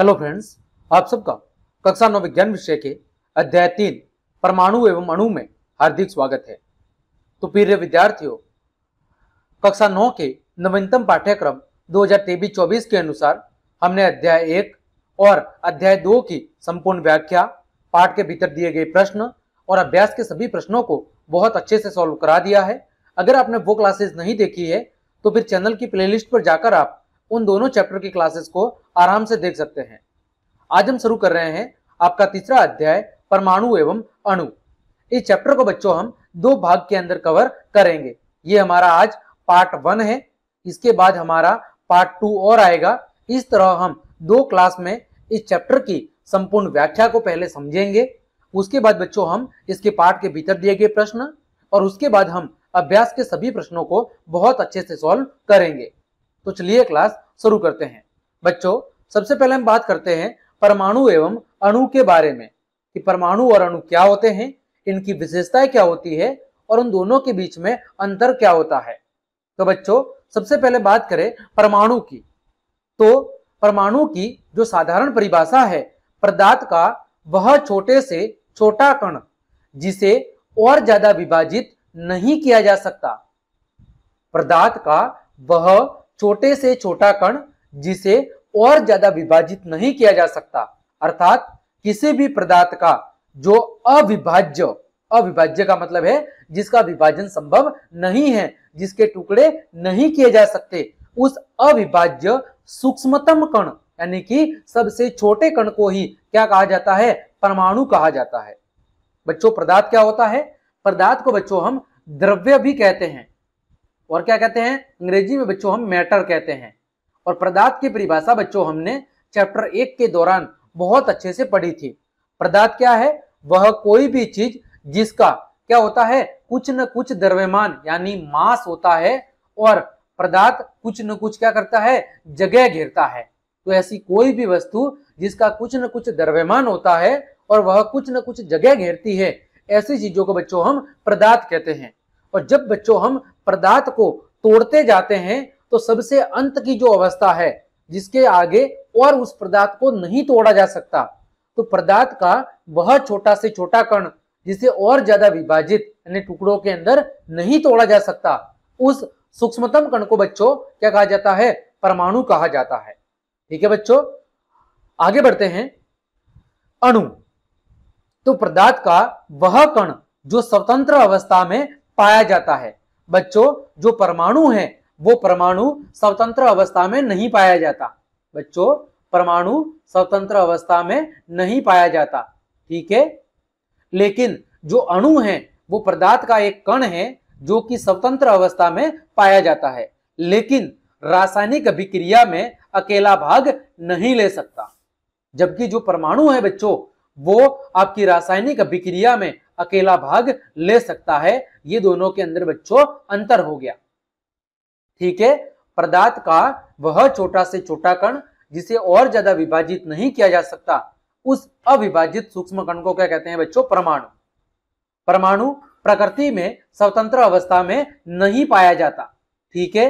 Hello friends आप सबका कक्षा नौ विज्ञान विषय के अध्याय तीन परमाणु एवं अणु में हार्दिक स्वागत है तो प्रिय विद्यार्थियों कक्षा नौ के नवीनतम पाठ्यक्रम 2023-24 के अनुसार हमने अध्याय एक और अध्याय दो की संपूर्ण व्याख्या पाठ के भीतर दिए गए प्रश्न और अभ्यास के सभी प्रश्नों को बहुत अच्छे से सॉल्व करा दिया है अगर आपने वो क्लासेज नहीं देखी है तो फिर चैनल की प्लेलिस्ट पर जाकर आप उन दोनों चैप्टर की क्लासेस को आराम से देख सकते हैं आज हम शुरू कर रहे हैं आपका तीसरा अध्याय परमाणु एवं अणु इस चैप्टर को बच्चों हम दो भाग के अंदर कवर करेंगे ये हमारा आज पार्ट वन है इसके बाद हमारा पार्ट टू और आएगा इस तरह हम दो क्लास में इस चैप्टर की संपूर्ण व्याख्या को पहले समझेंगे उसके बाद बच्चों हम इसके पार्ट के भीतर दिए गए प्रश्न और उसके बाद हम अभ्यास के सभी प्रश्नों को बहुत अच्छे से सॉल्व करेंगे तो चलिए क्लास शुरू करते हैं बच्चों सबसे पहले हम बात करते हैं परमाणु एवं अणु के बारे में कि परमाणु और अणु क्या होते हैं इनकी विशेषताएं क्या होती है और उन दोनों के बीच में अंतर क्या होता है तो बच्चों सबसे पहले बात करें परमाणु की तो परमाणु की जो साधारण परिभाषा है पदार्थ का वह छोटे से छोटा कण जिसे और ज्यादा विभाजित नहीं किया जा सकता पदार्थ का वह छोटे से छोटा कण जिसे और ज्यादा विभाजित नहीं किया जा सकता अर्थात किसी भी पदार्थ का जो अविभाज्य अविभाज्य का मतलब है जिसका विभाजन संभव नहीं है जिसके टुकड़े नहीं किए जा सकते उस अविभाज्य सूक्ष्मतम कण यानी कि सबसे छोटे कण को ही क्या कहा जाता है परमाणु कहा जाता है बच्चों पदार्थ क्या होता है पदार्थ को बच्चों हम द्रव्य भी कहते हैं और क्या कहते हैं अंग्रेजी में बच्चों हम मैटर कहते हैं और प्रदात की परिभाषा बच्चों हमने चैप्टर एक के दौरान बहुत अच्छे से पढ़ी थी पदार्थ क्या है वह कोई भी चीज जिसका क्या होता है कुछ न कुछ द्रव्यमान यानी मास होता है और प्रदात कुछ न कुछ क्या करता है जगह घेरता है तो ऐसी कोई भी वस्तु जिसका कुछ न कुछ द्रव्यमान होता है और वह कुछ न कुछ जगह घेरती है ऐसी चीजों को बच्चों हम प्रदात कहते हैं और जब बच्चों हम पदार्थ को तोड़ते जाते हैं तो सबसे अंत की जो अवस्था है जिसके आगे और उस पदार्थ को नहीं तोड़ा जा सकता तो पदार्थ का वह छोटा से छोटा कण जिसे और ज्यादा विभाजित यानी टुकड़ों के अंदर नहीं तोड़ा जा सकता उस सूक्ष्मतम कण को बच्चों क्या कहा जाता है परमाणु कहा जाता है ठीक है बच्चों आगे बढ़ते हैं अणु तो पदार्थ का वह कण जो स्वतंत्र अवस्था में पाया जाता है बच्चों जो परमाणु है वो परमाणु स्वतंत्र अवस्था में नहीं पाया जाता बच्चों परमाणु स्वतंत्र अवस्था में नहीं पाया जाता ठीक है लेकिन जो अणु है वो पदार्थ का एक कण है जो कि स्वतंत्र अवस्था में पाया जाता है लेकिन रासायनिक अभिक्रिया में अकेला भाग नहीं ले सकता जबकि जो परमाणु है बच्चों वो आपकी रासायनिक अभिक्रिया में अकेला भाग ले सकता है ये दोनों के अंदर बच्चों अंतर हो गया ठीक है पदार्थ का वह छोटा से छोटा कण जिसे और ज्यादा विभाजित नहीं किया जा सकता उस अविभाजित सूक्ष्म कण को क्या कहते हैं बच्चों परमाणु परमाणु प्रकृति में स्वतंत्र अवस्था में नहीं पाया जाता ठीक है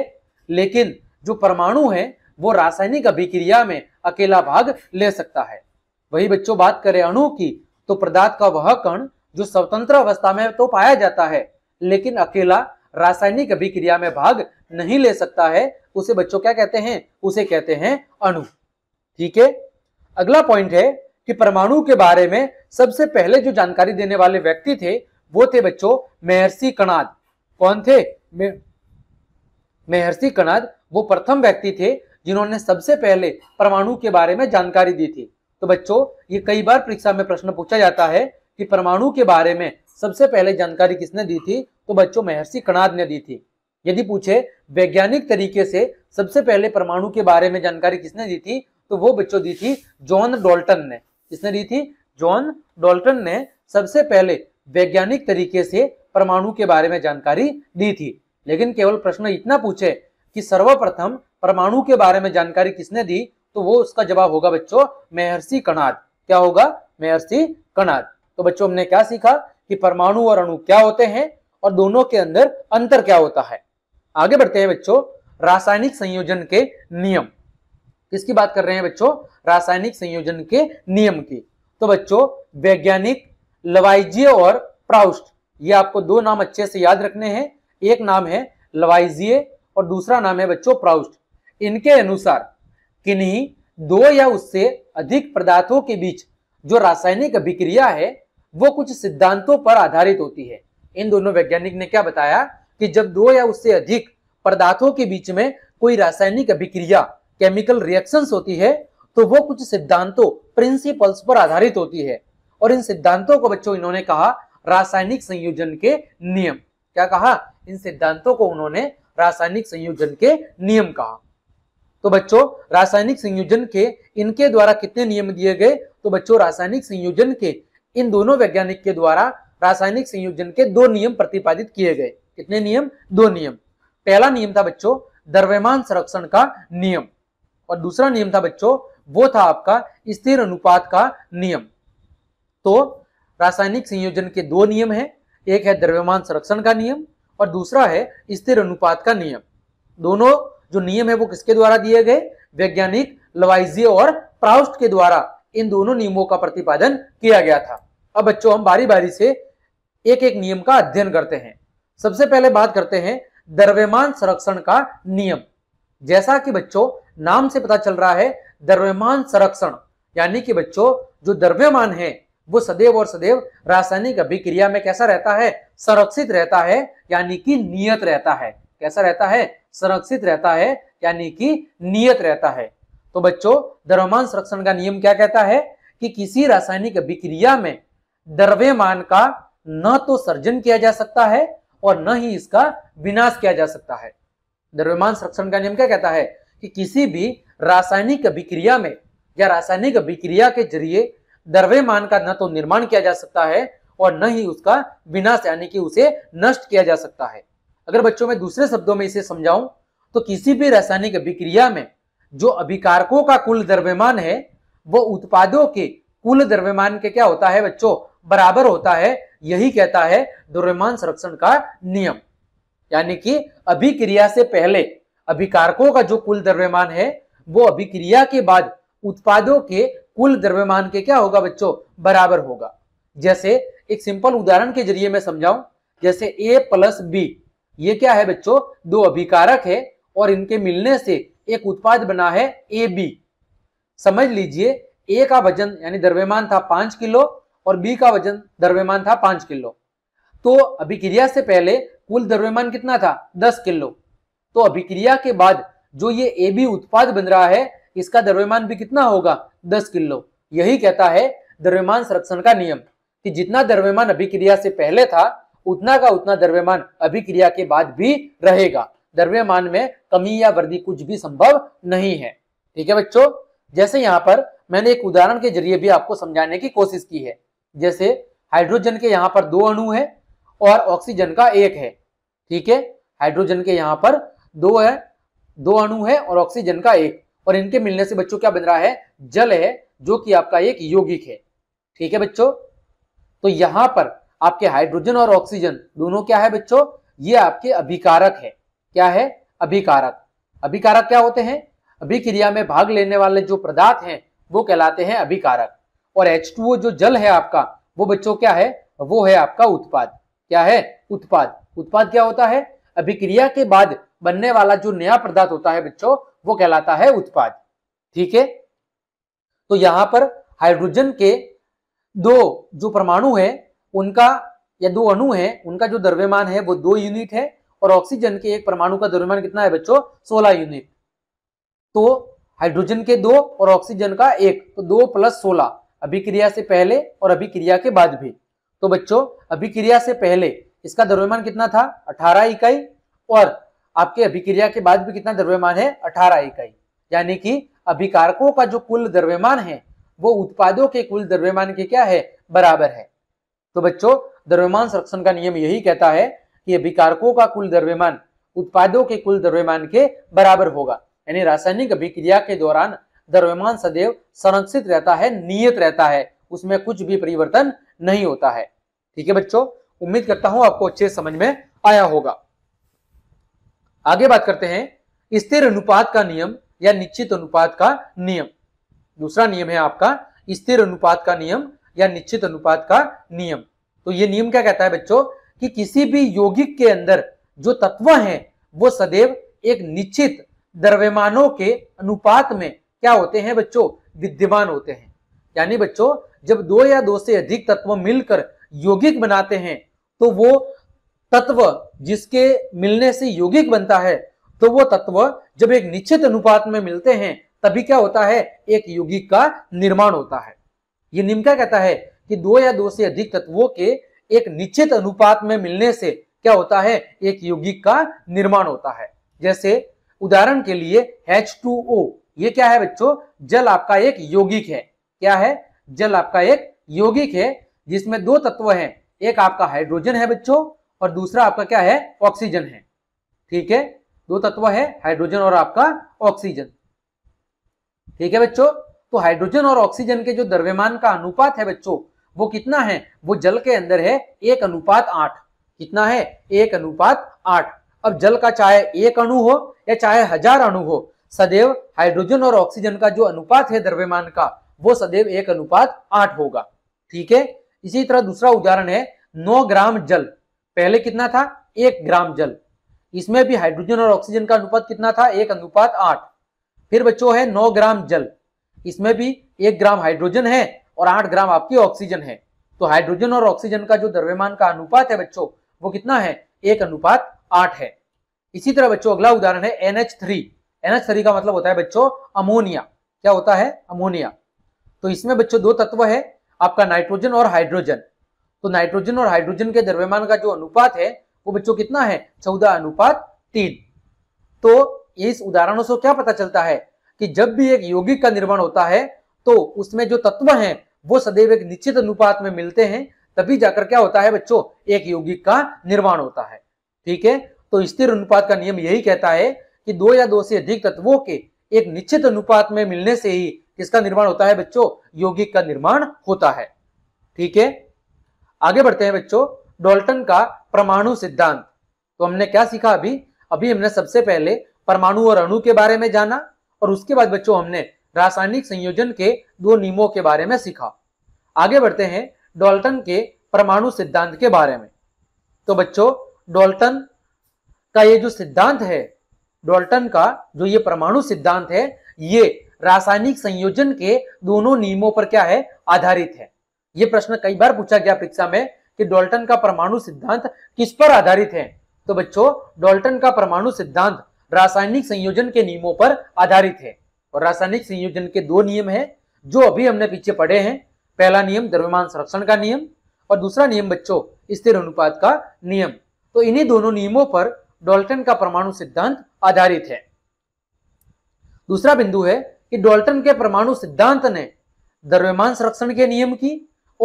लेकिन जो परमाणु है वो रासायनिक अभिक्रिया में अकेला भाग ले सकता है वही बच्चों बात करें अणु की तो पदार्थ का वह कण जो स्वतंत्र अवस्था में तो पाया जाता है लेकिन अकेला रासायनिक अभिक्रिया में भाग नहीं ले सकता है उसे बच्चों क्या कहते हैं उसे कहते हैं अणु ठीक है अगला पॉइंट है कि परमाणु के बारे में सबसे पहले जो जानकारी देने वाले व्यक्ति थे वो थे बच्चों महर्षि कणाद कौन थे महर्षि कणाद वो प्रथम व्यक्ति थे जिन्होंने सबसे पहले परमाणु के बारे में जानकारी दी थी तो बच्चों ये कई बार परीक्षा में प्रश्न पूछा जाता है कि परमाणु के बारे में सबसे पहले जानकारी किसने दी थी तो बच्चों महर्षि कणाद ने दी थी यदि पूछे वैज्ञानिक तरीके से सबसे पहले परमाणु के बारे में जानकारी किसने दी थी तो वो बच्चों दी थी जॉन डॉल्टन ने किसने दी थी जॉन डॉल्टन ने सबसे पहले वैज्ञानिक तरीके से परमाणु के बारे में जानकारी दी थी लेकिन केवल प्रश्न इतना पूछे कि सर्वप्रथम परमाणु के बारे में जानकारी किसने दी तो वो उसका जवाब होगा बच्चों महर्षि कणाद क्या होगा महर्षि कणाद तो बच्चों हमने क्या सीखा कि परमाणु और अणु क्या होते हैं और दोनों के अंदर अंतर क्या होता है आगे बढ़ते हैं बच्चों रासायनिक संयोजन के नियम किसकी बात कर रहे हैं बच्चों रासायनिक संयोजन के नियम की तो बच्चों वैज्ञानिक लवाइजिय और प्राउस्ट ये आपको दो नाम अच्छे से याद रखने हैं एक नाम है लवाइजिए और दूसरा नाम है बच्चों प्राउस्ट इनके अनुसार किन्हीं दो या उससे अधिक पदार्थों के बीच जो रासायनिक अभिक्रिया है वो कुछ सिद्धांतों पर आधारित होती है इन दोनों वैज्ञानिक ने क्या बताया कि जब दो या उससे अधिक पदार्थों के बीच में कोई रासायनिक अभिक्रिया केमिकल रिएक्शंस होती है तो वो कुछ सिद्धांतों प्रिंसिपल्स पर आधारित होती है और इन सिद्धांतों को बच्चों इन्होंने कहा रासायनिक संयोजन के नियम क्या कहा इन सिद्धांतों को उन्होंने रासायनिक संयोजन के नियम कहा तो बच्चों रासायनिक संयोजन के इनके द्वारा कितने नियम दिए गए तो बच्चों रासायनिक संयोजन के इन दोनों वैज्ञानिक के द्वारा रासायनिक संयोजन के दो नियम प्रतिपादित किए गए कितने नियम दो नियम पहला नियम था बच्चों द्रव्यमान संरक्षण का नियम और दूसरा नियम था बच्चों वो था आपका स्थिर अनुपात का नियम तो रासायनिक संयोजन के दो नियम हैं एक है द्रव्यमान संरक्षण का नियम और दूसरा है स्थिर अनुपात का नियम दोनों जो नियम है वो किसके द्वारा दिए गए वैज्ञानिक लवाइजी और प्राउस्ट के द्वारा इन दोनों नियमों का प्रतिपादन किया गया था अब बच्चों हम बारी बारी से एक एक नियम का अध्ययन करते हैं सबसे पहले बात करते हैं द्रव्यमान संरक्षण का नियम जैसा कि बच्चों नाम से पता चल रहा है द्रव्यमान संरक्षण यानी कि बच्चों जो द्रव्यमान है वो सदैव और सदैव रासायनिक अभिक्रिया में कैसा रहता है संरक्षित रहता है यानी कि नियत रहता है कैसा रहता है संरक्षित रहता है यानी कि नियत रहता है तो बच्चों द्रव्यमान संरक्षण का नियम क्या कहता है कि किसी रासायनिक अभिक्रिया में द्रव्यमान का न तो सर्जन किया जा सकता है और न ही इसका विनाश किया जा सकता है द्रव्यमान संरक्षण का नियम क्या कहता है कि किसी भी रासायनिक अभिक्रिया में या रासायनिक अभिक्रिया के जरिए द्रव्यमान का न तो निर्माण किया जा सकता है और न ही उसका विनाश यानी कि उसे नष्ट किया जा सकता है अगर बच्चों में दूसरे शब्दों में इसे समझाऊं तो किसी भी रासायनिक अभिक्रिया में जो अभिकारकों का कुल द्रव्यमान है वो उत्पादों के कुल द्रव्यमान के क्या होता है बच्चों बराबर होता है यही कहता है द्रव्यमान संरक्षण का नियम यानी कि अभिक्रिया से पहले अभिकारकों का जो कुल द्रव्यमान है वो अभिक्रिया के बाद उत्पादों के कुल द्रव्यमान के क्या होगा बच्चों बराबर होगा जैसे एक सिंपल उदाहरण के जरिए मैं समझाऊं जैसे ए प्लस बी ये क्या है बच्चों दो अभिकारक है और इनके मिलने से एक उत्पाद बना है ए बी समझ लीजिए ए का वजन यानी द्रव्यमान था पांच किलो और बी का वजन द्रव्यमान था पांच किलो तो अभिक्रिया से पहले कुल द्रव्यमान कितना था दस किलो तो अभिक्रिया के बाद जो ये ए बी उत्पाद बन रहा है इसका द्रव्यमान भी कितना होगा दस किलो यही कहता है द्रव्यमान संरक्षण का नियम कि जितना द्रव्यमान अभिक्रिया से पहले था उतना का उतना द्रव्यमान अभिक्रिया के बाद भी रहेगा द्रव्यमान में कमी या वृद्धि कुछ भी संभव नहीं है ठीक है बच्चों जैसे यहाँ पर मैंने एक उदाहरण के जरिए भी आपको समझाने की कोशिश की है जैसे हाइड्रोजन के यहाँ पर दो अणु है और ऑक्सीजन का एक है ठीक है हाइड्रोजन के यहाँ पर दो है दो अणु है और ऑक्सीजन का एक और इनके मिलने से बच्चों क्या बन रहा है जल है जो कि आपका एक यौगिक है ठीक है बच्चों तो यहां पर आपके हाइड्रोजन और ऑक्सीजन दोनों क्या है बच्चों ये आपके अभिकारक है क्या है अभिकारक अभिकारक क्या होते हैं अभिक्रिया में भाग लेने वाले जो पदार्थ हैं वो कहलाते हैं अभिकारक और एच जो जल है आपका वो बच्चों क्या है वो है आपका उत्पाद क्या है उत्पाद उत्पाद क्या होता है अभिक्रिया के बाद बनने वाला जो नया पदार्थ होता है बच्चों वो कहलाता है उत्पाद ठीक है तो यहां पर हाइड्रोजन के दो जो परमाणु है उनका या दो अणु है उनका जो द्रव्यमान है वो दो यूनिट है और ऑक्सीजन के एक परमाणु का द्रव्यमान कितना है बच्चों सोलह यूनिट तो हाइड्रोजन के दो और ऑक्सीजन का एक तो दो प्लस सोलह अभिक्रिया से पहले और अभिक्रिया के बाद भी तो बच्चों अभिक्रिया से पहले इसका द्रव्यमान कितना था 18 इकाई और आपके अभिक्रिया के बाद भी कितना द्रव्यमान है 18 इकाई यानी कि अभिकारकों का जो कुल द्रव्यमान है वो उत्पादों के कुल द्रव्यमान के क्या है बराबर है तो बच्चों द्रव्यमान संरक्षण का नियम यही कहता है कि अभिकारकों का कुल द्रव्यमान उत्पादों के कुल द्रव्यमान के बराबर होगा यानी रासायनिक अभिक्रिया के दौरान द्रव्यमान सदैव संरक्षित रहता है नियत रहता है उसमें कुछ भी परिवर्तन नहीं होता है ठीक है बच्चों उम्मीद करता हूं आपको अच्छे समझ में आया होगा आगे बात करते हैं स्थिर अनुपात का नियम या निश्चित अनुपात का नियम दूसरा नियम है आपका स्थिर अनुपात का नियम या निश्चित अनुपात का नियम तो ये नियम क्या कहता है बच्चों कि किसी भी यौगिक के अंदर जो तत्व हैं वो सदैव एक निश्चित द्रव्यमानों के अनुपात में क्या होते हैं बच्चों विद्यमान होते हैं यानी बच्चों जब दो या दो से अधिक तत्व मिलकर यौगिक बनाते हैं तो वो तत्व जिसके मिलने से यौगिक बनता है तो वो तत्व जब एक निश्चित अनुपात में मिलते हैं तभी क्या होता है एक यौगिक का निर्माण होता है ये नियम क्या कहता है कि दो या दो से अधिक तत्वों के एक निश्चित अनुपात में मिलने से क्या होता है एक यौगिक का निर्माण होता है जैसे उदाहरण के लिए H2O ये क्या है बच्चों जल आपका एक यौगिक है क्या है जल आपका एक यौगिक है जिसमें दो तत्व हैं एक आपका हाइड्रोजन है बच्चों और दूसरा आपका क्या है ऑक्सीजन है ठीक है दो तत्व है हाइड्रोजन और आपका ऑक्सीजन ठीक है बच्चों तो हाइड्रोजन और ऑक्सीजन के जो द्रव्यमान का अनुपात है बच्चों वो कितना है वो जल के अंदर है एक अनुपात आठ कितना है एक अनुपात आठ अब जल का चाहे एक अणु हो या चाहे हजार अणु हो सदैव हाइड्रोजन और ऑक्सीजन का जो अनुपात है द्रव्यमान का वो सदैव एक अनुपात आठ होगा ठीक है इसी तरह दूसरा उदाहरण है नौ ग्राम जल पहले कितना था एक ग्राम जल इसमें भी हाइड्रोजन और ऑक्सीजन का अनुपात कितना था एक अनुपात आठ फिर बच्चों है नौ ग्राम जल इसमें भी एक ग्राम हाइड्रोजन है और आठ ग्राम आपकी ऑक्सीजन है तो हाइड्रोजन और ऑक्सीजन का जो द्रव्यमान का अनुपात है बच्चों वो कितना है एक अनुपात आठ है इसी तरह बच्चों अगला उदाहरण है एनएच थ्री एनएच थ्री का मतलब होता है बच्चों अमोनिया क्या होता है अमोनिया तो इसमें बच्चों दो तत्व है आपका नाइट्रोजन और हाइड्रोजन तो नाइट्रोजन और हाइड्रोजन के द्रव्यमान का जो अनुपात है वो बच्चों कितना है चौदह अनुपात तीन तो इस उदाहरणों से क्या पता चलता है कि जब भी एक यौगिक का निर्माण होता है तो उसमें जो तत्व है वो सदैव एक निश्चित अनुपात में मिलते हैं तभी जाकर क्या होता है बच्चों एक यौगिक का निर्माण होता है ठीक है तो स्थिर अनुपात का नियम यही कहता है कि दो या दो से अधिक तत्वों के एक निश्चित अनुपात में मिलने से ही किसका निर्माण होता है बच्चों यौगिक का निर्माण होता है ठीक है आगे बढ़ते हैं बच्चों डॉल्टन का परमाणु सिद्धांत तो हमने क्या सीखा अभी अभी हमने सबसे पहले परमाणु और अणु के बारे में जाना और उसके बाद बच्चों हमने रासायनिक संयोजन के दो नियमों के बारे में सीखा आगे बढ़ते हैं डॉल्टन के परमाणु सिद्धांत के बारे में तो बच्चों डॉल्टन का ये जो सिद्धांत है डोल्टन का जो ये परमाणु सिद्धांत है ये रासायनिक संयोजन के दोनों नियमों पर क्या है आधारित है ये प्रश्न कई बार पूछा गया परीक्षा में कि डोल्टन का परमाणु सिद्धांत किस पर आधारित है तो बच्चों डोल्टन का परमाणु सिद्धांत रासायनिक संयोजन के नियमों पर आधारित है और रासायनिक संयोजन के दो नियम है जो अभी हमने पीछे पढ़े हैं पहला नियम द्रव्यमान संरक्षण का नियम और दूसरा नियम बच्चों स्थिर अनुपात का नियम तो इन्हीं दोनों नियमों पर डॉल्टन का परमाणु सिद्धांत आधारित है दूसरा बिंदु है कि डोल्टन के परमाणु सिद्धांत ने द्रव्यमान संरक्षण के नियम की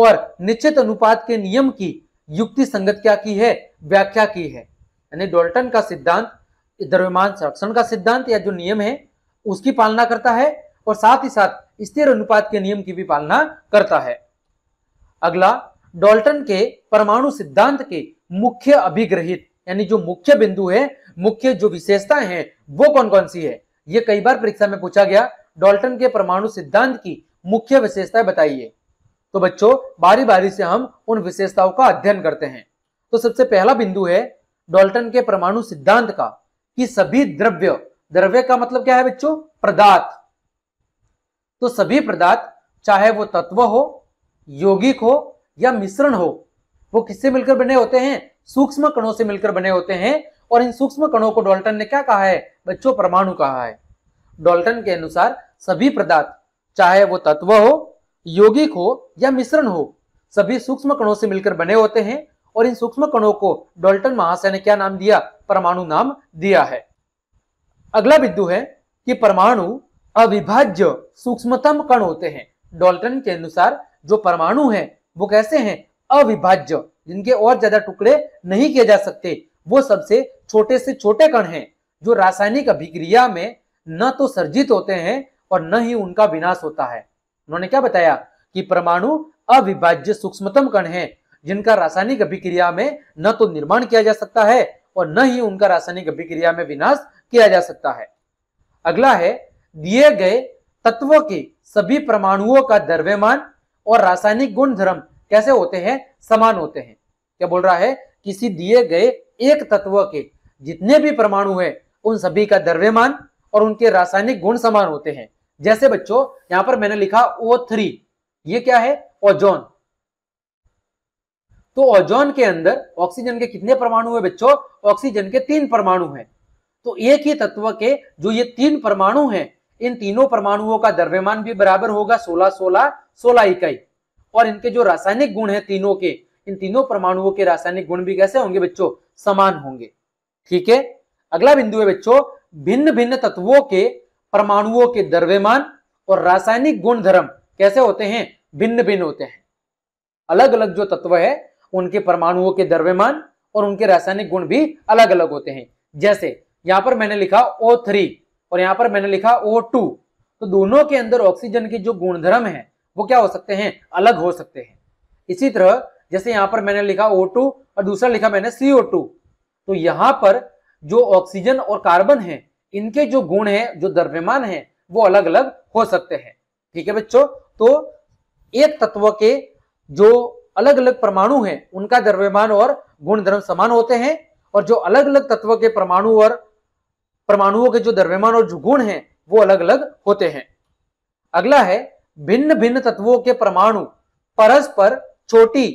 और निश्चित अनुपात के नियम की युक्ति संगत क्या की है व्याख्या की है यानी डोल्टन का सिद्धांत द्रव्यमान संरक्षण का सिद्धांत या जो नियम है उसकी पालना करता है और साथ ही साथ स्थिर अनुपात के नियम की भी पालना करता है अगला डोल्टन के परमाणु सिद्धांत के मुख्य अभिग्रहित यानी जो मुख्य बिंदु है मुख्य जो विशेषता है वो कौन कौन सी है ये कई बार परीक्षा में पूछा गया डॉल्टन के परमाणु सिद्धांत की मुख्य विशेषता बताइए तो बच्चों बारी बारी से हम उन विशेषताओं का अध्ययन करते हैं तो सबसे पहला बिंदु है डॉल्टन के परमाणु सिद्धांत का कि सभी द्रव्य द्रव्य का मतलब क्या है बच्चों पदार्थ तो सभी पदार्थ चाहे वो तत्व हो यौगिक हो या मिश्रण हो वो किससे मिलकर बने होते हैं सूक्ष्म कणों से मिलकर बने होते हैं और इन सूक्ष्म कणों को डॉल्टन ने क्या कहा है बच्चों परमाणु कहा है डॉल्टन के अनुसार सभी पदार्थ चाहे वो तत्व हो यौगिक हो या मिश्रण हो सभी सूक्ष्म कणों से मिलकर बने होते हैं और इन सूक्ष्म कणों को डॉल्टन महाशय ने क्या नाम दिया परमाणु नाम दिया है अगला बिंदु है कि परमाणु अविभाज्य सूक्ष्मतम कण होते हैं डॉल्टन के अनुसार जो परमाणु है वो कैसे हैं अविभाज्य जिनके और ज्यादा टुकड़े नहीं किए जा सकते वो सबसे छोटे से छोटे कण हैं जो रासायनिक अभिक्रिया में न तो सर्जित होते हैं और न ही उनका विनाश होता है उन्होंने क्या बताया कि परमाणु अविभाज्य सूक्ष्मतम कण हैं जिनका रासायनिक अभिक्रिया में न तो निर्माण किया जा सकता है और न ही उनका रासायनिक अभिक्रिया में विनाश किया जा सकता है अगला है दिए गए तत्वों के सभी परमाणुओं का द्रव्यमान और रासायनिक गुणधर्म कैसे होते हैं समान होते हैं क्या बोल रहा है किसी दिए गए एक तत्व के जितने भी परमाणु है उन सभी का द्रव्यमान और उनके रासायनिक गुण समान होते हैं जैसे बच्चों यहां पर मैंने लिखा ओ थ्री ये क्या है ओजोन तो ओजोन के अंदर ऑक्सीजन के कितने परमाणु है बच्चों ऑक्सीजन के तीन परमाणु हैं तो एक ही तत्व के जो ये तीन परमाणु हैं इन तीनों परमाणुओं का द्रव्यमान भी बराबर होगा 16 16 16 इकाई और इनके जो रासायनिक गुण है तीनों के इन तीनों परमाणुओं के रासायनिक गुण भी कैसे होंगे बच्चों समान होंगे ठीक है अगला बिंदु है बच्चों भिन्न भिन्न तत्वों के परमाणुओं के द्रव्यमान और रासायनिक गुण धर्म कैसे होते हैं भिन्न भिन्न होते हैं अलग अलग जो तत्व है उनके परमाणुओं के द्रव्यमान और उनके रासायनिक गुण भी अलग अलग होते हैं जैसे यहां पर मैंने लिखा O3 और यहां पर मैंने लिखा O2 तो दोनों के अंदर ऑक्सीजन के जो गुणधर्म है वो क्या हो सकते हैं अलग हो सकते हैं इसी तरह जैसे यहां पर मैंने लिखा ओ टू और दूसरा लिखा मैंने सी ओ टू तो यहां पर जो ऑक्सीजन और कार्बन है इनके जो गुण है जो द्रव्यमान है वो अलग अलग हो सकते हैं ठीक है बच्चों तो एक तत्व के जो अलग अलग परमाणु हैं उनका द्रव्यमान और गुण धर्म समान होते हैं और जो अलग अलग तत्व के परमाणु और परमाणुओं के जो द्रव्यमान और जो गुण है वो अलग अलग होते हैं अगला है भिन्न भिन्न तत्वों के परमाणु परस्पर छोटी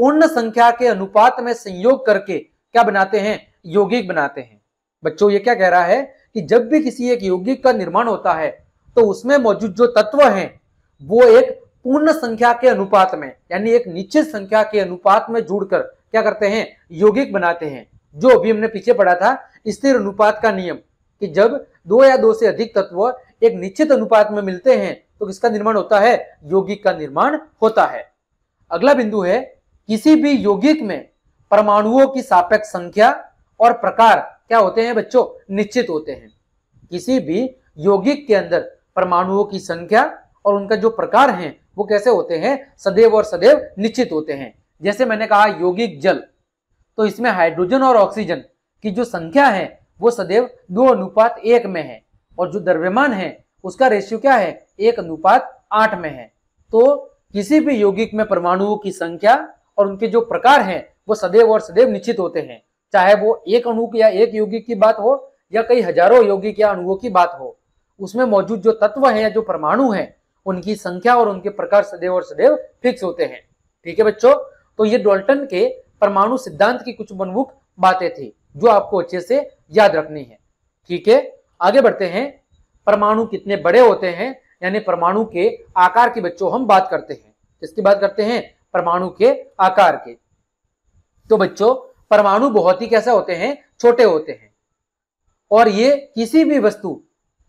पूर्ण संख्या के अनुपात में संयोग करके क्या बनाते हैं यौगिक बनाते हैं बच्चों ये क्या कह रहा है कि जब भी किसी एक यौगिक का निर्माण होता है तो उसमें मौजूद जो तत्व हैं वो एक पूर्ण संख्या के अनुपात में यानी एक निश्चित संख्या के अनुपात में जुड़कर क्या करते हैं यौगिक बनाते हैं जो अभी हमने पीछे पढ़ा था स्थिर अनुपात का नियम कि जब दो या दो से अधिक तत्व एक निश्चित अनुपात में मिलते हैं तो किसका निर्माण होता है यौगिक का निर्माण होता है अगला बिंदु है किसी भी यौगिक में परमाणुओं की सापेक्ष संख्या और प्रकार क्या होते हैं बच्चों निश्चित होते हैं किसी भी यौगिक के अंदर परमाणुओं की संख्या और उनका जो प्रकार है वो कैसे होते हैं सदैव और सदैव निश्चित होते हैं जैसे मैंने कहा यौगिक जल तो इसमें हाइड्रोजन और ऑक्सीजन की जो संख्या है वो सदैव दो अनुपात एक में है और जो द्रव्यमान है उसका रेशियो क्या है एक अनुपात आठ में है तो किसी भी यौगिक में परमाणुओं की संख्या और उनके जो प्रकार हैं वो सदैव और सदैव निश्चित होते हैं चाहे वो एक अणु या एक यौगिक की बात हो या कई हजारों यौगिक या अणुओं की बात हो उसमें मौजूद जो तत्व है या जो परमाणु है उनकी संख्या और उनके प्रकार सदैव और सदैव फिक्स होते हैं ठीक है बच्चों तो ये डोल्टन के परमाणु सिद्धांत की कुछ प्रमुख बातें थी जो आपको अच्छे से याद रखनी है ठीक है आगे बढ़ते हैं परमाणु कितने बड़े होते हैं यानी परमाणु के आकार की बच्चों हम बात करते हैं किसकी बात करते हैं परमाणु के आकार के तो बच्चों परमाणु बहुत ही कैसे होते हैं छोटे होते हैं और ये किसी भी वस्तु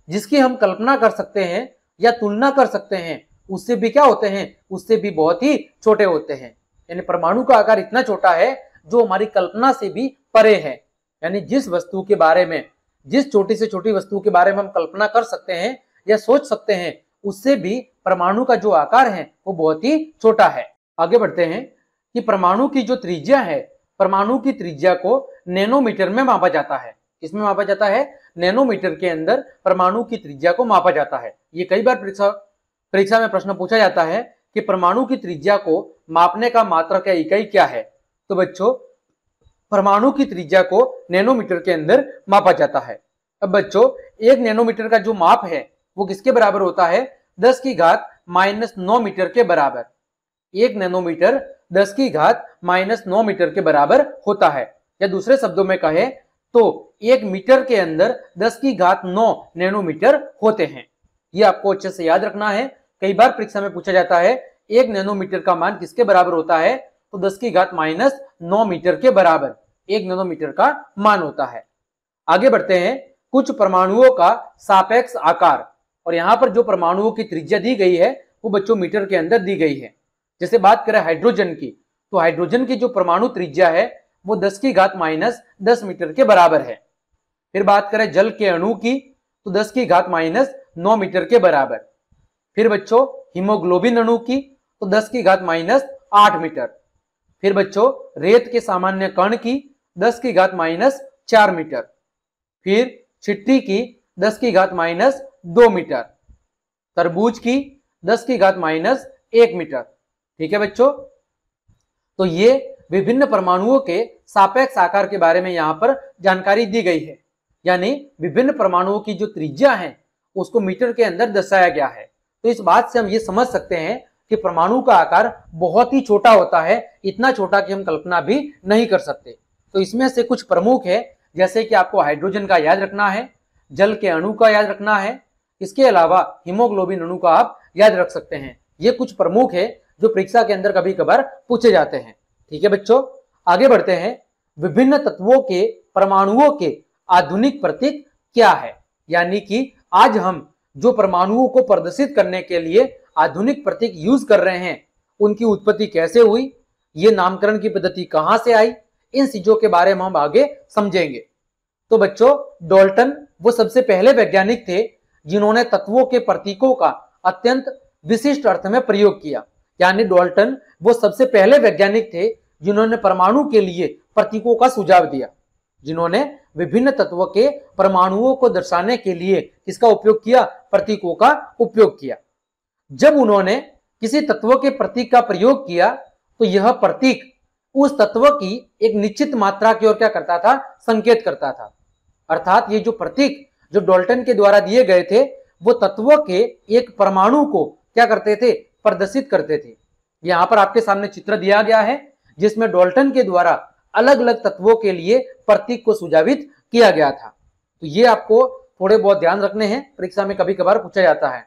जिसकी हम कल्पना कर सकते हैं या तुलना कर सकते हैं उससे भी क्या होते हैं उससे भी बहुत ही छोटे होते हैं यानी परमाणु का आकार इतना छोटा है जो हमारी कल्पना से भी परे है यानी जिस वस्तु के बारे में जिस छोटी से छोटी वस्तु के बारे में हम कल्पना कर सकते हैं या सोच सकते हैं उससे भी परमाणु का जो आकार है वो बहुत ही छोटा है आगे बढ़ते हैं कि परमाणु की जो त्रिज्या है परमाणु की त्रिज्या को नैनोमीटर में मापा जाता है इसमें मापा जाता है नैनोमीटर के अंदर परमाणु की त्रिज्या को मापा जाता है ये कई बार परीक्षा परीक्षा में प्रश्न पूछा जाता है कि परमाणु की त्रिज्या को मापने का मात्र का इकाई क्या है तो बच्चों परमाणु की त्रिज्या को नैनोमीटर के अंदर मापा जाता है अब बच्चों एक नैनोमीटर का जो माप है वो किसके बराबर होता है दस की घात माइनस नौ मीटर के बराबर एक नैनोमीटर 10 की घात माइनस नौ मीटर के बराबर होता है या दूसरे शब्दों में कहे तो एक मीटर के अंदर 10 की घात नौ नैनोमीटर होते हैं ये आपको अच्छे से याद रखना है कई बार परीक्षा में पूछा जाता है एक नैनोमीटर का मान किसके बराबर होता है तो दस की घात माइनस नौ मीटर के बराबर एक नैनोमीटर का मान होता है आगे बढ़ते हैं कुछ परमाणुओं का सापेक्ष आकार और यहां पर जो परमाणुओं की त्रिज्या दी गई है वो बच्चों मीटर के अंदर दी गई है जैसे बात करें हाइड्रोजन की तो हाइड्रोजन की जो परमाणु त्रिज्या है वो 10 की घात माइनस दस मीटर के बराबर है फिर बात करें जल के अणु की तो 10 की घात माइनस नौ मीटर के बराबर फिर बच्चों हीमोग्लोबिन अणु की तो 10 की घात माइनस आठ मीटर फिर बच्चों रेत के सामान्य कण की 10 की घात माइनस चार मीटर फिर छिट्टी की 10 की घात माइनस दो मीटर तरबूज की 10 की घात माइनस एक मीटर ठीक है बच्चों तो ये विभिन्न परमाणुओं के सापेक्ष आकार के बारे में यहां पर जानकारी दी गई है यानी विभिन्न परमाणुओं की जो त्रिज्या है उसको मीटर के अंदर दर्शाया गया है तो इस बात से हम ये समझ सकते हैं कि परमाणु का आकार बहुत ही छोटा होता है इतना छोटा कि हम कल्पना भी नहीं कर सकते तो इसमें से कुछ प्रमुख है जैसे कि आपको हाइड्रोजन का याद रखना है जल के अणु का याद रखना है इसके अलावा हीमोग्लोबिन अणु का आप याद रख सकते हैं ये कुछ प्रमुख है जो परीक्षा के अंदर कभी कभार पूछे जाते हैं ठीक है बच्चों आगे बढ़ते हैं विभिन्न तत्वों के परमाणुओं के आधुनिक प्रतीक क्या है यानी कि आज हम जो परमाणुओं को प्रदर्शित करने के लिए आधुनिक प्रतीक यूज कर रहे हैं उनकी उत्पत्ति कैसे हुई ये नामकरण की पद्धति कहां से आई इन चीजों के बारे में हम आगे समझेंगे तो बच्चों डोल्टन वो सबसे पहले वैज्ञानिक थे जिन्होंने तत्वों के प्रतीकों का अत्यंत विशिष्ट अर्थ में प्रयोग किया यानी डॉल्टन वो सबसे पहले वैज्ञानिक थे जिन्होंने परमाणु के लिए प्रतीकों का सुझाव दिया जिन्होंने विभिन्न तत्वों के परमाणुओं को दर्शाने के लिए किसका उपयोग किया प्रतीकों का उपयोग किया जब उन्होंने किसी तत्व के प्रतीक का प्रयोग किया तो यह प्रतीक उस तत्व की एक निश्चित मात्रा की ओर क्या करता था संकेत करता था अर्थात ये जो प्रतीक जो डॉल्टन के द्वारा दिए गए थे वो तत्व के एक परमाणु को क्या करते थे प्रदर्शित करते थे यहाँ पर आपके सामने चित्र दिया गया है जिसमें डोल्टन के द्वारा अलग अलग तत्वों के लिए प्रतीक को सुझावित किया गया था तो ये आपको थोड़े बहुत ध्यान रखने हैं परीक्षा में कभी कभार पूछा जाता है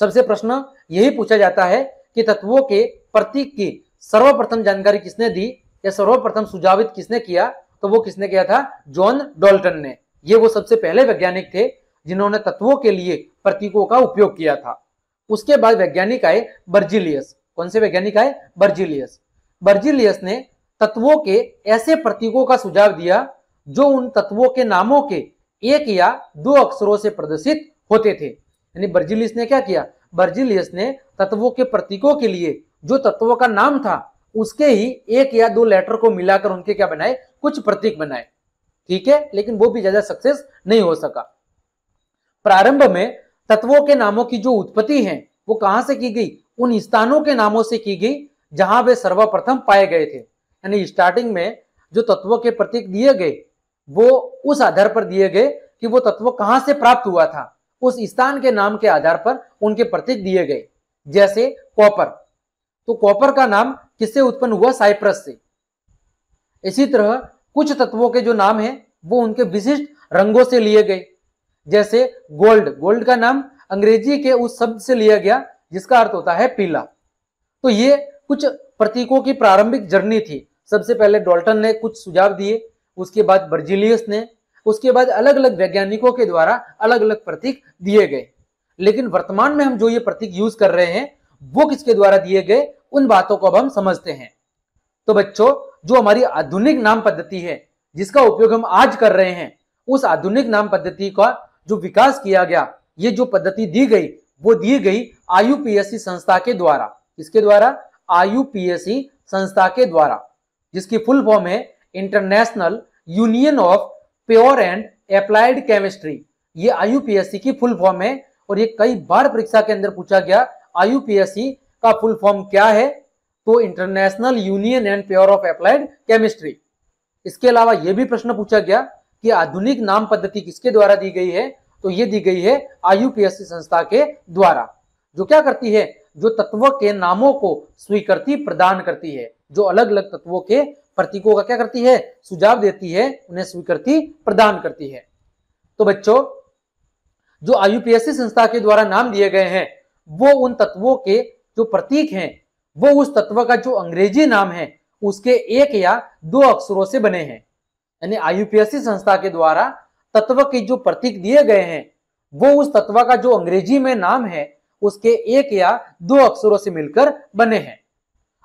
सबसे प्रश्न यही पूछा जाता है कि तत्वों के प्रतीक की सर्वप्रथम जानकारी किसने दी या सर्वप्रथम सुझावित किसने किया तो वो किसने किया था जॉन डॉल्टन ने ये वो सबसे पहले वैज्ञानिक थे जिन्होंने तत्वों के लिए प्रतीकों का उपयोग किया था उसके बाद वैज्ञानिक आए बर्जिलियस कौन से वैज्ञानिक आए बर्जिलियस बर्जिलियस ने तत्वों के ऐसे प्रतीकों का सुझाव दिया जो उन तत्वों के नामों के एक या दो अक्षरों से प्रदर्शित होते थे यानी बर्जिलियस ने क्या किया बर्जिलियस ने तत्वों के प्रतीकों के लिए जो तत्वों का नाम था उसके ही एक या दो लेटर को मिलाकर उनके क्या बनाए कुछ प्रतीक बनाए ठीक है लेकिन वो भी ज्यादा सक्सेस नहीं हो सका प्रारंभ में तत्वों के नामों की जो उत्पत्ति है वो कहां से की गई उन स्थानों के नामों से की गई जहां वे सर्वप्रथम पाए गए थे यानी स्टार्टिंग में जो तत्वों के प्रतीक दिए गए वो उस आधार पर दिए गए कि वो तत्व कहां से प्राप्त हुआ था उस स्थान के नाम के आधार पर उनके प्रतीक दिए गए जैसे कॉपर तो कॉपर का नाम किससे उत्पन्न हुआ साइप्रस से इसी तरह कुछ तत्वों के जो नाम है वो उनके विशिष्ट रंगों से लिए गए जैसे गोल्ड गोल्ड का नाम अंग्रेजी के उस शब्द से लिया गया जिसका अर्थ होता है पीला तो ये कुछ प्रतीकों की प्रारंभिक जर्नी थी सबसे पहले डॉल्टन ने कुछ सुझाव दिए उसके बाद बर्जिलियस ने उसके बाद अलग अलग वैज्ञानिकों के द्वारा अलग अलग प्रतीक दिए गए लेकिन वर्तमान में हम जो ये प्रतीक यूज कर रहे हैं वो किसके द्वारा दिए गए उन बातों को अब हम समझते हैं तो बच्चों जो हमारी आधुनिक नाम पद्धति है जिसका उपयोग हम आज कर रहे हैं उस आधुनिक नाम पद्धति का जो विकास किया गया ये जो पद्धति दी गई वो दी गई आयुपीएससी संस्था के द्वारा इसके द्वारा आयुपीएससी संस्था के द्वारा जिसकी फुल फॉर्म है international union of pure and applied chemistry ये आयुपीएससी की फुल फॉर्म है और ये कई बार परीक्षा के अंदर पूछा गया आयुपीएससी का फुल फॉर्म क्या है तो international union and pure of applied chemistry इसके अलावा यह भी प्रश्न पूछा गया कि आधुनिक नाम पद्धति किसके द्वारा दी गई है तो ये दी गई है आयुपीएससी संस्था के द्वारा जो क्या करती है जो तत्व के नामों को स्वीकृति प्रदान करती है जो अलग अलग तत्वों के प्रतीकों का क्या करती है सुझाव देती है उन्हें स्वीकृति प्रदान करती है तो बच्चों जो आयुपीएससी संस्था के द्वारा नाम दिए गए हैं वो उन तत्वों के जो प्रतीक हैं वो उस तत्व का जो अंग्रेजी नाम है उसके एक या दो अक्षरों से बने हैं यानी आईयूपीएससी संस्था के द्वारा तत्व के जो प्रतीक दिए गए हैं वो उस तत्व का जो अंग्रेजी में नाम है उसके एक या दो अक्षरों से मिलकर बने हैं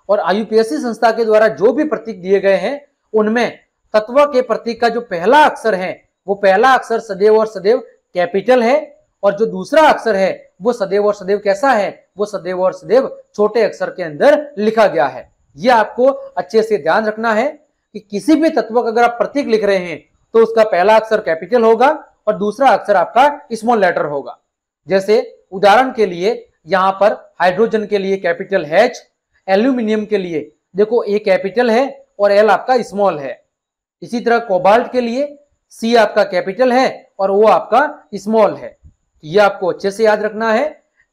और आईयूपीएससी संस्था के द्वारा जो भी प्रतीक दिए गए हैं उनमें तत्व के प्रतीक का जो पहला अक्षर है वो पहला अक्षर सदैव और सदैव कैपिटल है और जो दूसरा अक्षर है वो सदैव और सदैव कैसा है वो सदैव और सदैव छोटे अक्षर के अंदर लिखा गया है यह आपको अच्छे से ध्यान रखना है कि किसी भी तत्व का अगर आप प्रतीक लिख रहे हैं तो उसका पहला अक्षर कैपिटल होगा और दूसरा अक्षर आपका स्मॉल लेटर होगा जैसे उदाहरण के लिए यहां पर हाइड्रोजन के लिए कैपिटल एच एल्यूमिनियम के लिए देखो ए कैपिटल है और एल आपका स्मॉल है इसी तरह कोबाल्ट के लिए सी आपका कैपिटल है और वो आपका स्मॉल है ये आपको अच्छे से याद रखना है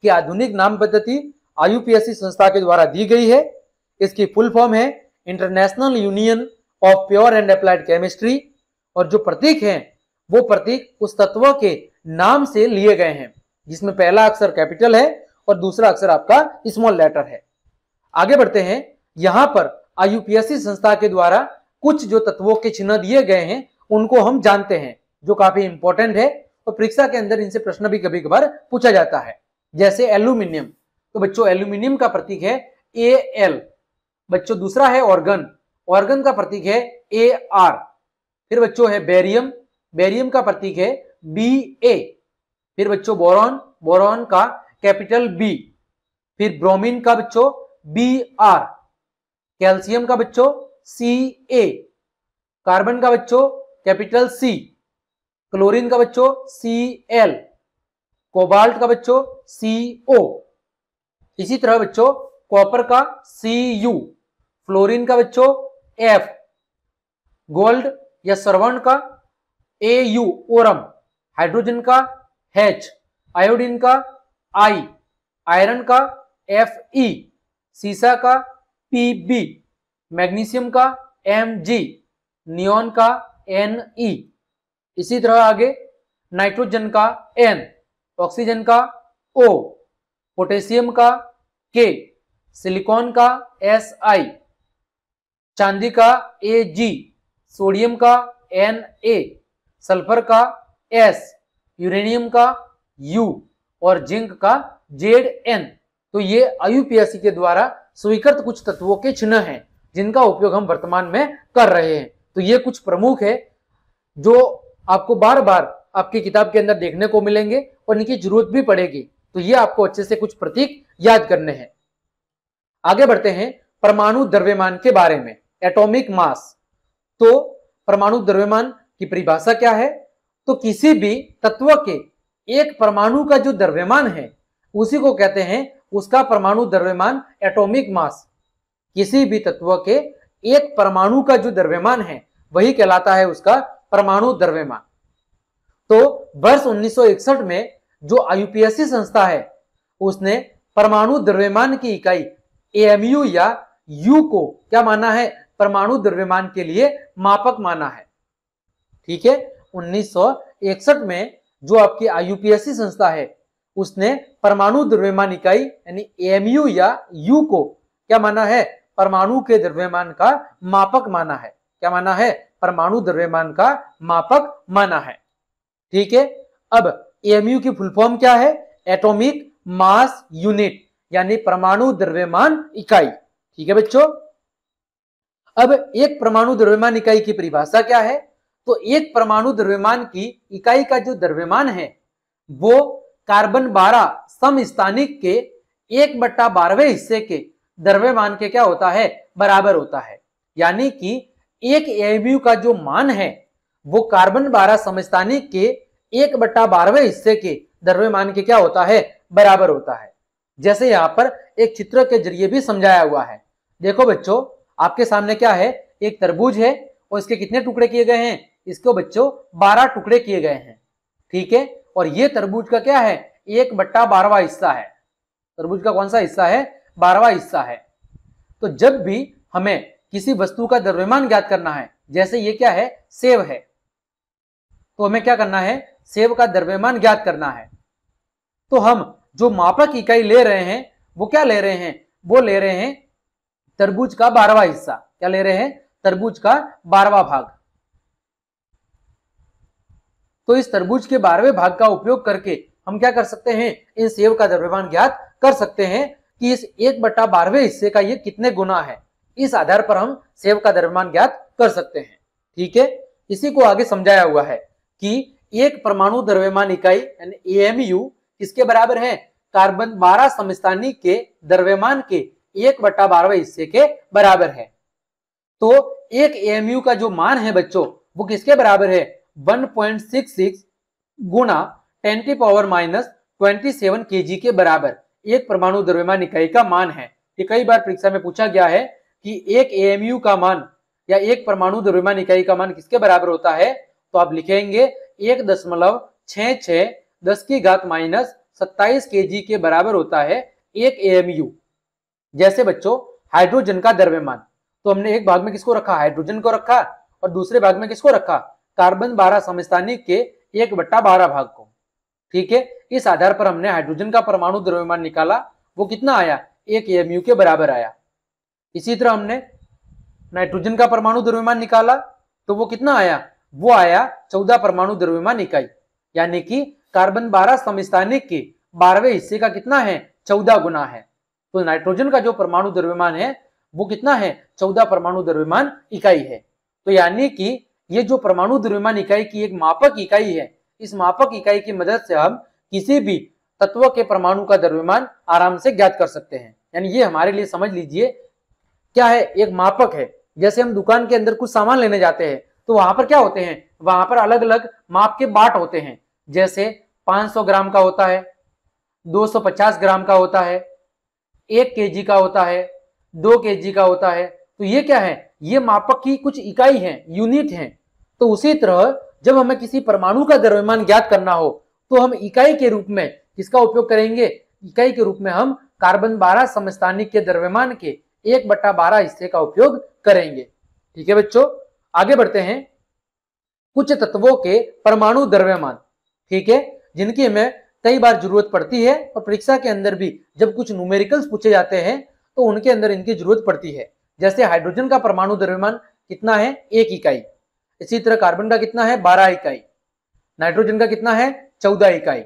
कि आधुनिक नाम पद्धति आयुपीएससी संस्था के द्वारा दी गई है इसकी फुल फॉर्म है international union of pure and applied chemistry और जो प्रतीक हैं वो प्रतीक उस तत्व के नाम से लिए गए हैं जिसमें पहला अक्षर कैपिटल है और दूसरा अक्षर आपका स्मॉल लेटर है आगे बढ़ते हैं यहां पर आईयूपीएससी संस्था के द्वारा कुछ जो तत्वों के चिन्ह दिए गए हैं उनको हम जानते हैं जो काफी इंपॉर्टेंट है और परीक्षा के अंदर इनसे प्रश्न भी कभी कभार पूछा जाता है जैसे एल्यूमिनियम तो बच्चों एल्यूमिनियम का प्रतीक है ए एल बच्चों दूसरा है ऑर्गन ऑर्गन का प्रतीक है ए आर फिर बच्चों है बेरियम बेरियम का प्रतीक है बी ए फिर बच्चों बोरॉन बोरॉन का कैपिटल बी फिर ब्रोमीन का बच्चों बी आर कैल्शियम का बच्चों सी ए कार्बन का बच्चों कैपिटल सी क्लोरीन का बच्चों सी एल कोबाल्ट का बच्चों सी ओ इसी तरह बच्चों कॉपर का सी यू फ्लोरिन का बच्चों एफ गोल्ड या सर्वण का ए यू ओरम हाइड्रोजन का एच आयोडीन का आई आयरन का एफ ई सीसा का पी बी मैग्नीशियम का एम जी नियोन का एन ई e. इसी तरह आगे नाइट्रोजन का एन ऑक्सीजन का ओ पोटेशियम का के सिलिकॉन का एस आई चांदी का ए जी सोडियम का एन ए सल्फर का एस यूरेनियम का यू और जिंक का जेड एन तो ये आयुपीएससी के द्वारा स्वीकृत कुछ तत्वों के चिन्ह हैं जिनका उपयोग हम वर्तमान में कर रहे हैं तो ये कुछ प्रमुख है जो आपको बार बार आपकी किताब के अंदर देखने को मिलेंगे और इनकी जरूरत भी पड़ेगी तो ये आपको अच्छे से कुछ प्रतीक याद करने हैं आगे बढ़ते हैं परमाणु द्रव्यमान के बारे में एटॉमिक मास तो परमाणु द्रव्यमान की परिभाषा क्या है तो किसी भी तत्व के एक परमाणु का जो द्रव्यमान है उसी को कहते हैं उसका परमाणु द्रव्यमान एटॉमिक मास किसी भी तत्व के एक परमाणु का जो द्रव्यमान है वही कहलाता है उसका परमाणु द्रव्यमान तो वर्ष 1961 में जो आईयूपीएससी संस्था है उसने परमाणु द्रव्यमान की इकाई एमयू या यू को क्या माना है परमाणु द्रव्यमान के लिए मापक माना है ठीक है 1961 में जो आपकी आई संस्था है उसने परमाणु द्रव्यमान इकाई यानी एमयू या यू को क्या माना है परमाणु के द्रव्यमान का मापक माना है क्या माना है परमाणु द्रव्यमान का मापक माना है ठीक है अब एमयू की फुल फॉर्म क्या है एटॉमिक मास यूनिट यानी परमाणु द्रव्यमान इकाई ठीक है बच्चों अब एक परमाणु द्रव्यमान इकाई की परिभाषा क्या है तो एक परमाणु द्रव्यमान की इकाई का जो द्रव्यमान है वो कार्बन बारह समस्थानिक के एक बट्टा बारहवें हिस्से के द्रव्यमान के क्या होता है बराबर होता है यानी कि एक एमयू का जो मान है वो कार्बन बारह समस्थानिक के एक बट्टा बारहवें हिस्से के द्रव्यमान के क्या होता है बराबर होता है जैसे यहां पर एक चित्र के जरिए भी समझाया हुआ है देखो बच्चों आपके सामने क्या है एक तरबूज है और इसके कितने टुकड़े किए गए हैं इसको बच्चों बारह टुकड़े किए गए हैं ठीक है और ये तरबूज का क्या है एक बट्टा बारवा हिस्सा है तरबूज का कौन सा हिस्सा है बारहवा हिस्सा है तो जब भी हमें किसी वस्तु का द्रव्यमान ज्ञात करना है जैसे ये क्या है सेव है तो हमें क्या करना है सेव का द्रव्यमान ज्ञात करना है तो हम जो मापक इकाई ले रहे हैं वो क्या ले रहे हैं वो ले रहे हैं तरबूज का बारहवा हिस्सा क्या ले रहे हैं तरबूज का बारहवा भाग तो इस तरबूज के बारहवें भाग का उपयोग करके हम क्या कर सकते हैं इन सेव का द्रव्यमान ज्ञात कर सकते हैं कि इस एक बट्टा बारहवें हिस्से का ये कितने गुना है इस आधार पर हम सेव का द्रव्यमान ज्ञात कर सकते हैं ठीक है इसी को आगे समझाया हुआ है कि एक परमाणु द्रव्यमान इकाई यानी किसके बराबर है कार्बन बारह समस्थानी के द्रव्यमान के एक बट्टा बारहवें हिस्से के बराबर है तो एक एमयू का जो मान है बच्चों वो किसके बराबर है 1.66 गुना टेन की पावर माइनस ट्वेंटी सेवन के बराबर एक परमाणु द्रव्यमान इकाई का मान है ये कई बार परीक्षा में पूछा गया है कि एक एमयू का मान या एक परमाणु द्रव्यमान इकाई का मान किसके बराबर होता है तो आप लिखेंगे एक दशमलव छ छह दस की घात माइनस सत्ताईस के के बराबर होता है एक एमयू जैसे बच्चों हाइड्रोजन का द्रव्यमान तो हमने एक भाग में किसको रखा हाइड्रोजन को रखा और दूसरे भाग में किसको रखा कार्बन बारह समस्थानी के एक बट्टा बारह भाग को ठीक है इस आधार पर हमने हाइड्रोजन का परमाणु द्रव्यमान निकाला वो कितना आया एक एमयू के बराबर आया इसी तरह हमने नाइट्रोजन का परमाणु द्रव्यमान निकाला तो वो कितना आया वो आया चौदह परमाणु द्रव्यमान इकाई यानी कि कार्बन बारह समस्थानिक के बारहवें हिस्से का कितना है चौदह गुना है तो नाइट्रोजन का जो परमाणु द्रव्यमान है वो कितना है चौदह परमाणु द्रव्यमान इकाई है तो यानी कि ये जो परमाणु द्रव्यमान इकाई की एक मापक इकाई है इस मापक इकाई की मदद से हम किसी भी तत्व के परमाणु का द्रव्यमान आराम से ज्ञात कर सकते हैं यानी ये हमारे लिए समझ लीजिए क्या है एक मापक है जैसे हम दुकान के अंदर कुछ सामान लेने जाते हैं तो वहां पर क्या होते हैं वहां पर अलग अलग माप के बाट होते हैं जैसे 500 ग्राम का होता है 250 ग्राम का होता है एक के का होता है दो के का होता है तो ये क्या है ये मापक की कुछ इकाई है यूनिट है तो उसी तरह जब हमें किसी परमाणु का द्रव्यमान ज्ञात करना हो तो हम इकाई के रूप में किसका उपयोग करेंगे इकाई के रूप में हम कार्बन 12 समस्थानिक के द्रव्यमान के एक बट्टा बारह हिस्से का उपयोग करेंगे ठीक है बच्चों आगे बढ़ते हैं कुछ तत्वों के परमाणु द्रव्यमान ठीक है जिनकी हमें कई बार जरूरत पड़ती है और परीक्षा के अंदर भी जब कुछ न्यूमेरिकल्स पूछे जाते हैं तो उनके अंदर इनकी जरूरत पड़ती है जैसे हाइड्रोजन का परमाणु द्रव्यमान कितना है एक इकाई इसी तरह कार्बन का कितना है बारह इकाई नाइट्रोजन का कितना है चौदह इकाई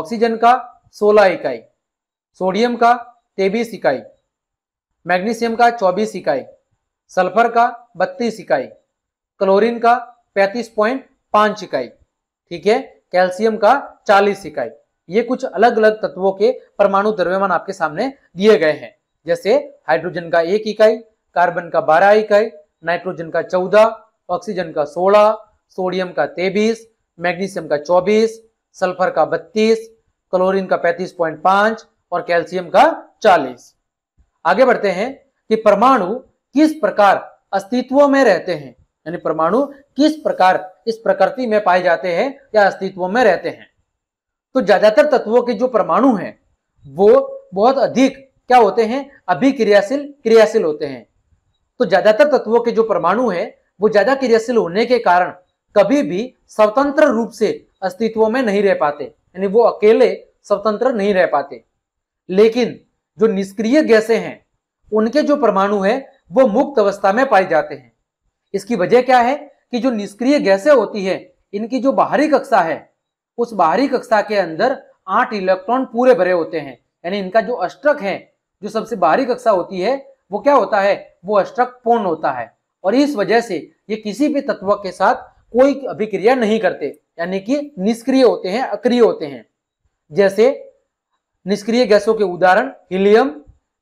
ऑक्सीजन का सोलह इकाई सोडियम का तेबीस इकाई मैग्नीशियम का चौबीस इकाई सल्फर का बत्तीस इकाई क्लोरीन का पैंतीस पॉइंट पांच इकाई ठीक है कैल्शियम का 40 इकाई ये कुछ अलग अलग तत्वों के परमाणु द्रव्यमान आपके सामने दिए गए हैं जैसे हाइड्रोजन का एक इकाई कार्बन का बारह इकाई नाइट्रोजन का चौदह ऑक्सीजन का सोलह सोडियम का तेईस मैग्नीशियम का चौबीस सल्फर का बत्तीस क्लोरीन का पैंतीस पॉइंट पांच और कैल्शियम का चालीस आगे बढ़ते हैं कि परमाणु किस प्रकार अस्तित्व में रहते हैं यानी परमाणु किस प्रकार इस प्रकृति में पाए जाते हैं या अस्तित्व में रहते हैं तो ज्यादातर तत्वों के जो परमाणु हैं वो बहुत अधिक क्या होते हैं अभिक्रियाशील क्रियाशील होते हैं तो ज्यादातर तत्वों के जो परमाणु है वो ज्यादा क्रियाशील होने के कारण कभी भी स्वतंत्र रूप से अस्तित्व में नहीं रह पाते यानी वो अकेले स्वतंत्र नहीं रह पाते लेकिन जो निष्क्रिय गैसें हैं उनके जो परमाणु है वो मुक्त अवस्था में पाए जाते हैं इसकी वजह क्या है कि जो निष्क्रिय गैसें होती है इनकी जो बाहरी कक्षा है उस बाहरी कक्षा के अंदर आठ इलेक्ट्रॉन पूरे भरे होते हैं यानी इनका जो अष्टक है जो सबसे बाहरी कक्षा होती है वो क्या होता है वो अष्टक पूर्ण होता है और इस वजह से ये किसी भी तत्व के साथ कोई अभिक्रिया नहीं करते यानी कि निष्क्रिय होते हैं अक्रिय होते हैं जैसे निष्क्रिय गैसों के उदाहरण helium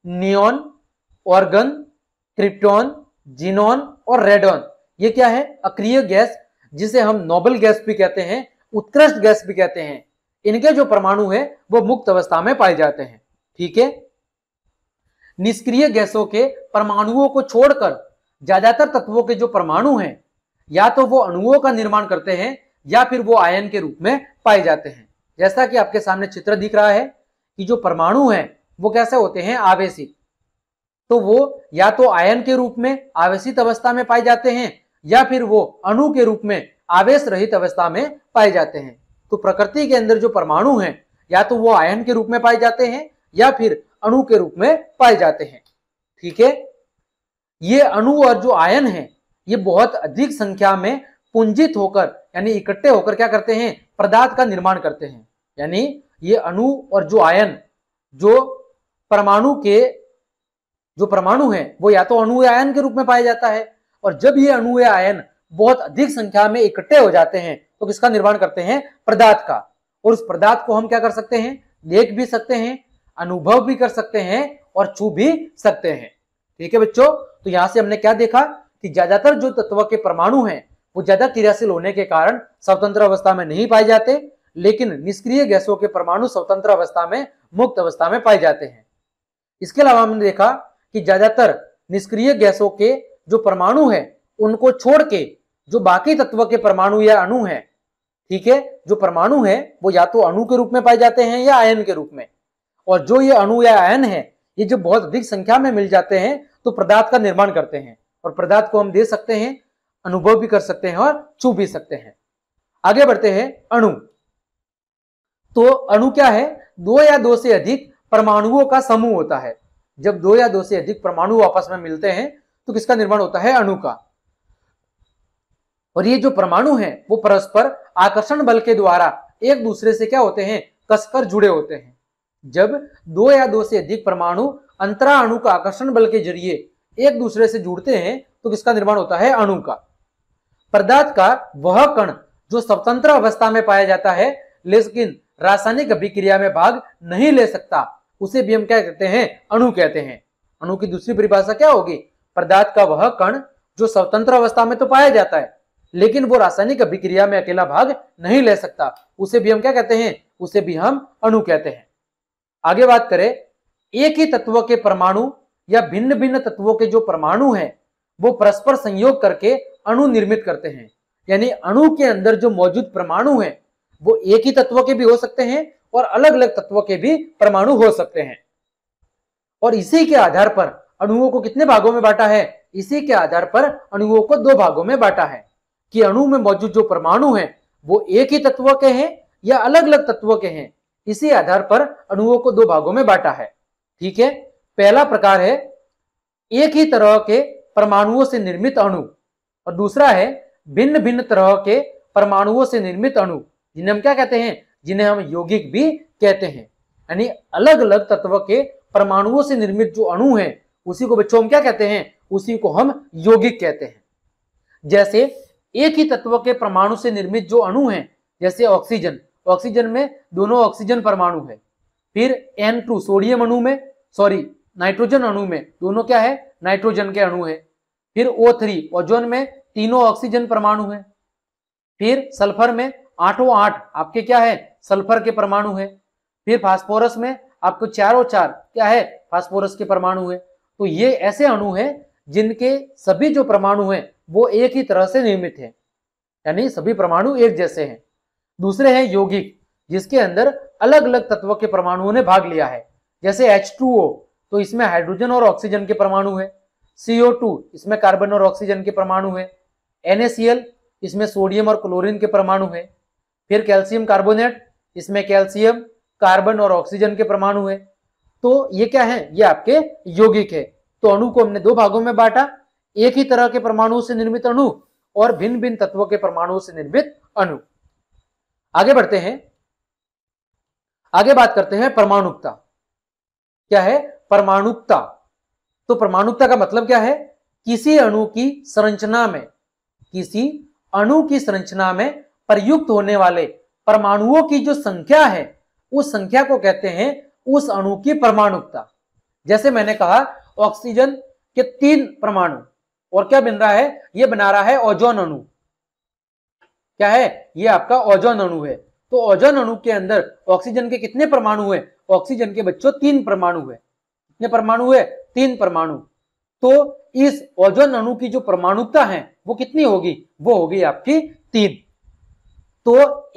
neon argon krypton xenon और रेडोन ये क्या है अक्रिय गैस जिसे हम नोबल गैस भी कहते हैं उत्कृष्ट गैस भी कहते हैं इनके जो परमाणु है वो मुक्त अवस्था में पाए जाते हैं ठीक है निष्क्रिय गैसों के परमाणुओं को छोड़कर ज्यादातर तत्वों के जो परमाणु हैं या तो वो अणुओं का निर्माण करते हैं या फिर वो आयन के रूप में पाए जाते हैं जैसा कि आपके सामने चित्र दिख रहा है कि जो परमाणु है वो कैसे होते हैं आवेशित तो वो या तो आयन के रूप में आवेशित अवस्था में पाए जाते हैं या फिर वो अणु के रूप में आवेश रहित अवस्था में पाए जाते हैं तो प्रकृति के अंदर जो परमाणु है या तो वो आयन के रूप में पाए जाते हैं या फिर अणु के रूप में पाए जाते हैं ठीक है ये अणु और जो आयन है ये बहुत अधिक संख्या में पुंजित होकर यानी इकट्ठे होकर क्या करते हैं पदार्थ का निर्माण करते हैं यानी ये अणु और जो आयन जो परमाणु के जो परमाणु है वो या तो अणु आयन के रूप में पाया जाता है और जब ये अणु आयन बहुत अधिक संख्या में इकट्ठे हो जाते हैं तो किसका निर्माण करते हैं पदार्थ का और उस पदार्थ को हम क्या कर सकते हैं देख भी सकते हैं अनुभव भी कर सकते हैं और छू भी सकते हैं ठीक है बच्चों तो यहां से हमने क्या देखा कि ज्यादातर जो तत्व के परमाणु हैं वो ज्यादा क्रियाशील होने के कारण स्वतंत्र अवस्था में नहीं पाए जाते लेकिन निष्क्रिय गैसों के परमाणु स्वतंत्र अवस्था में मुक्त अवस्था में पाए जाते हैं इसके अलावा हमने देखा कि ज्यादातर निष्क्रिय गैसों के जो परमाणु है उनको छोड़ के जो बाकी तत्व के परमाणु या अणु है ठीक है जो परमाणु है वो या तो अणु के रूप में पाए जाते हैं या आयन के रूप में और जो ये अणु या आयन है ये जो बहुत अधिक संख्या में मिल जाते हैं तो पदार्थ का निर्माण करते हैं और पदार्थ को हम दे सकते हैं अनुभव भी कर सकते हैं और छू भी सकते हैं आगे बढ़ते हैं अणु तो अणु क्या है दो या दो से अधिक परमाणुओं का समूह होता है जब दो या दो से अधिक परमाणु आपस में मिलते हैं तो किसका निर्माण होता है अणु का और ये जो परमाणु है वो परस्पर आकर्षण बल के द्वारा एक दूसरे से क्या होते हैं कसकर जुड़े होते हैं जब दो या दो से अधिक परमाणु अंतरा अणु का आकर्षण बल के जरिए एक दूसरे से जुड़ते हैं तो किसका निर्माण होता है अणु का पदार्थ का वह कण जो स्वतंत्र अवस्था में पाया जाता है लेकिन रासायनिक अभिक्रिया में भाग नहीं ले सकता उसे भी हम क्या कहते हैं अणु कहते हैं अणु की दूसरी परिभाषा क्या होगी पदार्थ का वह कण जो स्वतंत्र अवस्था में तो पाया जाता है लेकिन वो रासायनिक अभिक्रिया में अकेला भाग नहीं ले सकता उसे भी हम क्या कहते हैं उसे भी हम अणु कहते हैं आगे बात करें एक ही तत्व के परमाणु या भिन्न भिन्न तत्वों के जो परमाणु हैं वो परस्पर संयोग करके अणु निर्मित करते हैं यानी अणु के अंदर जो मौजूद परमाणु हैं वो एक ही तत्व के भी हो सकते हैं और अलग अलग तत्वों के भी परमाणु हो सकते हैं और इसी के आधार पर अणुओं को कितने भागों में बांटा है इसी के आधार पर अणुओं को दो भागों में बांटा है कि अणु में मौजूद जो परमाणु हैं वो एक ही तत्व के हैं या अलग अलग तत्व के हैं इसी आधार पर अणुओं को दो भागों में बांटा है ठीक है पहला प्रकार है एक ही तरह के परमाणुओं से निर्मित अणु और दूसरा है भिन्न भिन्न तरह के परमाणुओं से निर्मित अणु जिन्हें हम क्या कहते हैं जिन्हें हम यौगिक भी कहते हैं यानी अलग अलग तत्व के परमाणुओं से निर्मित जो अणु है उसी को बच्चों हम क्या कहते हैं उसी को हम यौगिक कहते हैं जैसे एक ही तत्व के परमाणु से निर्मित जो अणु है जैसे ऑक्सीजन ऑक्सीजन में दोनों ऑक्सीजन परमाणु है फिर एन टू सोडियम अणु में सॉरी नाइट्रोजन अणु में दोनों क्या है नाइट्रोजन के अणु है फिर ओ थ्री ओजोन में तीनों ऑक्सीजन परमाणु है फिर सल्फर में आठों आठ आपके क्या है सल्फर के परमाणु है फिर फास्फोरस में आपको चारों चार क्या है फास्फोरस के परमाणु है तो ये ऐसे अणु है जिनके सभी जो परमाणु हैं वो एक ही तरह से निर्मित है यानी सभी परमाणु एक जैसे हैं दूसरे हैं यौगिक जिसके अंदर अलग अलग तत्व के परमाणुओं ने भाग लिया है जैसे H2O तो इसमें हाइड्रोजन और ऑक्सीजन के परमाणु है CO2 इसमें कार्बन और ऑक्सीजन के परमाणु है NaCl इसमें सोडियम और क्लोरीन के परमाणु है फिर कैल्शियम कार्बोनेट इसमें कैल्शियम कार्बन और ऑक्सीजन के परमाणु हुए तो ये क्या है ये आपके यौगिक है तो अणु को हमने दो भागों में बांटा एक ही तरह के परमाणु से निर्मित अणु और भिन्न भिन्न तत्वों के परमाणु से निर्मित अणु आगे बढ़ते हैं आगे बात करते हैं परमाणुकता क्या है परमाणुकता तो परमाणुकता का मतलब क्या है किसी अणु की संरचना में किसी अणु की संरचना में प्रयुक्त होने वाले परमाणुओं की जो संख्या है उस संख्या को कहते हैं उस अणु की परमाणुकता जैसे मैंने कहा ऑक्सीजन के तीन परमाणु और क्या बन रहा है यह बना रहा है ओजोन अणु क्या है यह आपका ओजोन अणु है तो ओजोन अणु के अंदर ऑक्सीजन के कितने परमाणु है ऑक्सीजन के बच्चों तीन परमाणु है कितने परमाणु है तीन परमाणु तो इस ओजोन अणु की जो परमाणुता है वो कितनी होगी वो होगी आपकी तीन तो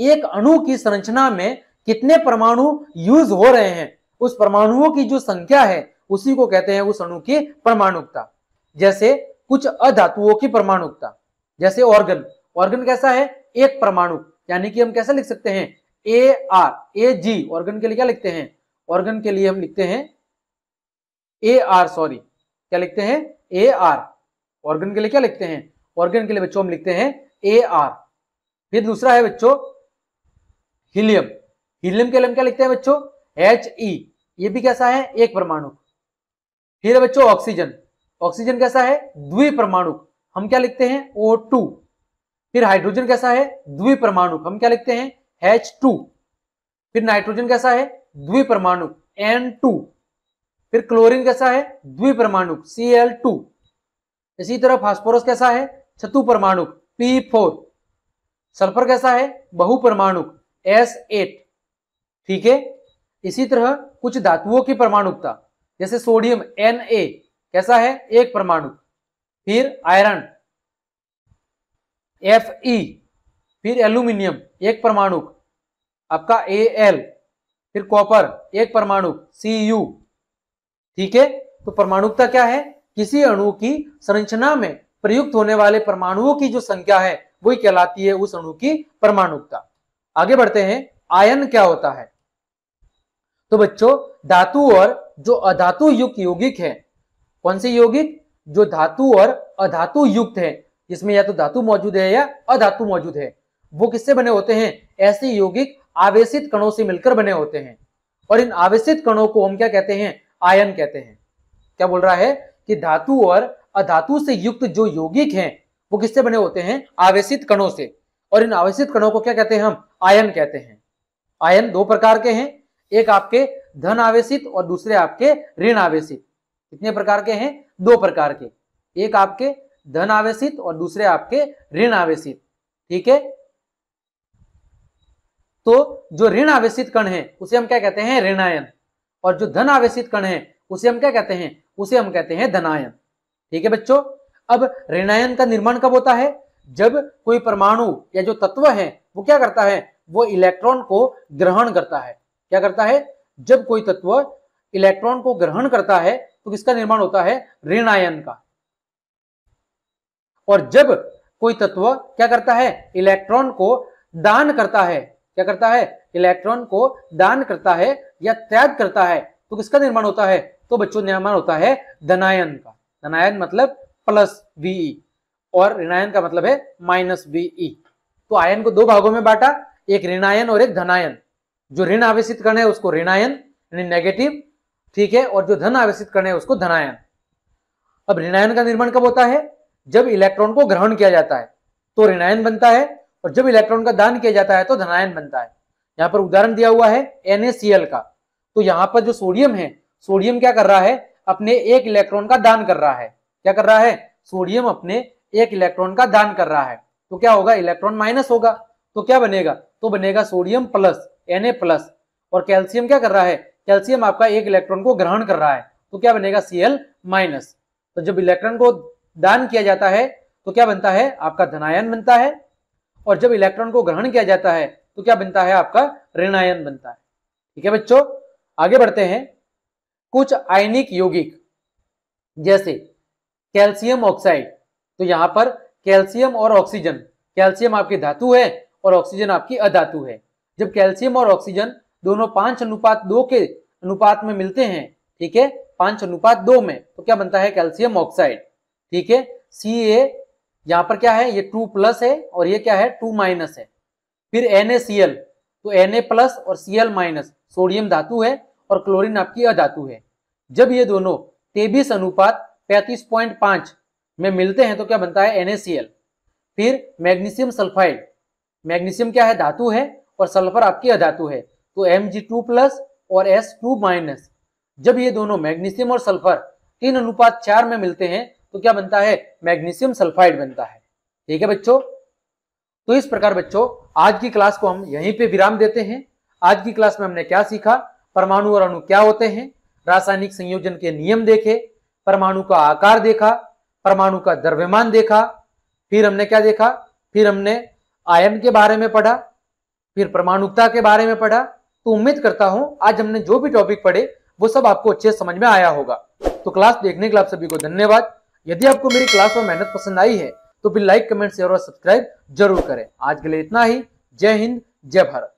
एक अणु की संरचना में कितने परमाणु यूज हो रहे हैं उस परमाणुओं की जो संख्या है उसी को कहते हैं उस अणु की परमाणुकता जैसे कुछ अधातुओं की परमाणुकता जैसे ऑर्गन ऑर्गन कैसा है एक परमाणु यानी कि हम कैसे लिख सकते हैं A R A ji organ के लिए क्या लिखते हैं ऑर्गन के लिए हम लिखते हैं ए आर सॉरी क्या लिखते हैं ए आर ऑर्गन के लिए क्या लिखते हैं ऑर्गन के लिए बच्चों हम लिखते हैं ए आर फिर दूसरा है बच्चों हीलियम हीलियम के हम क्या लिखते हैं बच्चों एच ई e, ये भी कैसा है एक परमाणु फिर बच्चों ऑक्सीजन ऑक्सीजन कैसा है द्वि परमाणु हम क्या लिखते हैं ओ टू फिर हाइड्रोजन कैसा है द्वि परमाणु हम क्या लिखते हैं एच टू फिर नाइट्रोजन कैसा है द्वि परमाणु एन टू फिर क्लोरीन कैसा है द्वि परमाणु सी एल टू इसी तरह फास्फोरस कैसा है छतु परमाणु पी फोर सल्फर कैसा है परमाणु एस एट ठीक है इसी तरह कुछ धातुओं की परमाणुकता जैसे सोडियम एन ए कैसा है एक परमाणु फिर आयरन एफ ई फिर एल्यूमिनियम एक परमाणु आपका ए एल फिर कॉपर एक परमाणु सी यू ठीक है तो परमाणुकता क्या है किसी अणु की संरचना में प्रयुक्त होने वाले परमाणुओं की जो संख्या है वही कहलाती है उस अणु की परमाणुकता आगे बढ़ते हैं आयन क्या होता है तो बच्चों धातु और जो अधातु युक्त यौगिक है कौन से यौगिक जो धातु और अधातु युक्त है जिसमें या तो धातु मौजूद है या अधातु मौजूद है वो किससे बने होते हैं ऐसे यौगिक आवेशित कणों से मिलकर बने होते हैं और इन आवेशित कणों को हम क्या कहते हैं आयन कहते हैं क्या बोल रहा है कि धातु और अधातु से युक्त जो यौगिक हैं वो किससे बने होते हैं आवेशित कणों से और इन आवेशित कणों को क्या कहते हैं हम आयन कहते हैं आयन दो प्रकार के हैं एक आपके धन आवेशित और दूसरे आपके ऋण आवेशित कितने प्रकार के हैं दो प्रकार के एक आपके धन आवेशित और दूसरे आपके ऋण आवेशित ठीक है तो जो ऋण आवेशित कण है उसे हम क्या कहते हैं ऋणायन और जो धन आवेशित कण है उसे हम क्या कहते हैं उसे हम कहते हैं धनायन ठीक है बच्चों अब ऋणायन का निर्माण कब होता है जब कोई परमाणु या जो तत्व है वो क्या करता है वो इलेक्ट्रॉन को ग्रहण करता है क्या करता है जब कोई तत्व इलेक्ट्रॉन को ग्रहण करता है तो किसका निर्माण होता है ऋणायन का और जब कोई तत्व क्या करता है इलेक्ट्रॉन को दान करता है क्या करता है इलेक्ट्रॉन को दान करता है या त्याग करता है तो किसका निर्माण होता है तो बच्चों निर्माण होता है धनायन का धनायन मतलब प्लस वीई e. और ऋणायन का मतलब है माइनस वीई e. तो आयन को दो भागों में बांटा एक ऋणायन और एक धनायन जो ऋण आवेशित करना है उसको ऋणायन नेगेटिव ठीक है और जो धन आवेशित करना है उसको धनायन अब ऋणायन का निर्माण कब होता है जब इलेक्ट्रॉन को ग्रहण किया जाता है तो ऋणायन बनता है और जब इलेक्ट्रॉन का दान किया जाता है तो धनायन बनता है यहाँ पर उदाहरण दिया हुआ है NaCl का तो यहाँ पर जो सोडियम है सोडियम क्या कर रहा है अपने एक इलेक्ट्रॉन का दान कर रहा है क्या कर रहा है सोडियम अपने एक इलेक्ट्रॉन का दान कर रहा है तो क्या होगा इलेक्ट्रॉन माइनस होगा तो क्या बनेगा तो बनेगा सोडियम प्लस एन प्लस और कैल्सियम क्या कर रहा है कैल्सियम आपका एक इलेक्ट्रॉन को ग्रहण कर रहा है तो क्या बनेगा सीएल माइनस तो जब इलेक्ट्रॉन को दान किया जाता है तो क्या बनता है आपका धनायन बनता है और जब इलेक्ट्रॉन को ग्रहण किया जाता है तो क्या बनता है आपका ऋणायन बनता है ठीक है बच्चों आगे बढ़ते हैं कुछ आयनिक यौगिक जैसे कैल्शियम ऑक्साइड तो यहां पर कैल्शियम और ऑक्सीजन कैल्शियम आपकी धातु है और ऑक्सीजन आपकी अधातु है जब कैल्शियम और ऑक्सीजन दोनों पांच अनुपात दो के अनुपात में मिलते हैं ठीक है पांच अनुपात दो में तो क्या बनता है कैल्शियम ऑक्साइड ठीक है सी ए यहां पर क्या है ये टू प्लस है और ये क्या है टू माइनस है फिर एन ए सी एल तो एन ए प्लस और सी एल माइनस सोडियम धातु है और क्लोरीन आपकी अधातु है जब ये दोनों तेबीस अनुपात 35.5 में मिलते हैं तो क्या बनता है NaCl फिर मैग्नीशियम सल्फाइड मैग्नीशियम क्या है धातु है और सल्फर आपकी अधातु है तो Mg2 प्लस और S2 माइनस जब ये दोनों मैग्नीशियम और सल्फर तीन अनुपात चार में मिलते हैं तो क्या बनता है मैग्नीशियम सल्फाइड बनता है ठीक है बच्चों तो इस प्रकार बच्चों आज की क्लास को हम यहीं पे विराम देते हैं आज की क्लास में हमने क्या सीखा परमाणु और अणु क्या होते हैं रासायनिक संयोजन के नियम देखे परमाणु का आकार देखा परमाणु का द्रव्यमान देखा फिर हमने क्या देखा फिर हमने आयन के बारे में पढ़ा फिर परमाणुता के बारे में पढ़ा तो उम्मीद करता हूं आज हमने जो भी टॉपिक पढ़े वो सब आपको अच्छे समझ में आया होगा तो क्लास देखने के लिए आप सभी को धन्यवाद यदि आपको मेरी क्लास और मेहनत पसंद आई है तो भी लाइक कमेंट शेयर और सब्सक्राइब जरूर करें आज के लिए इतना ही जय हिंद जय भारत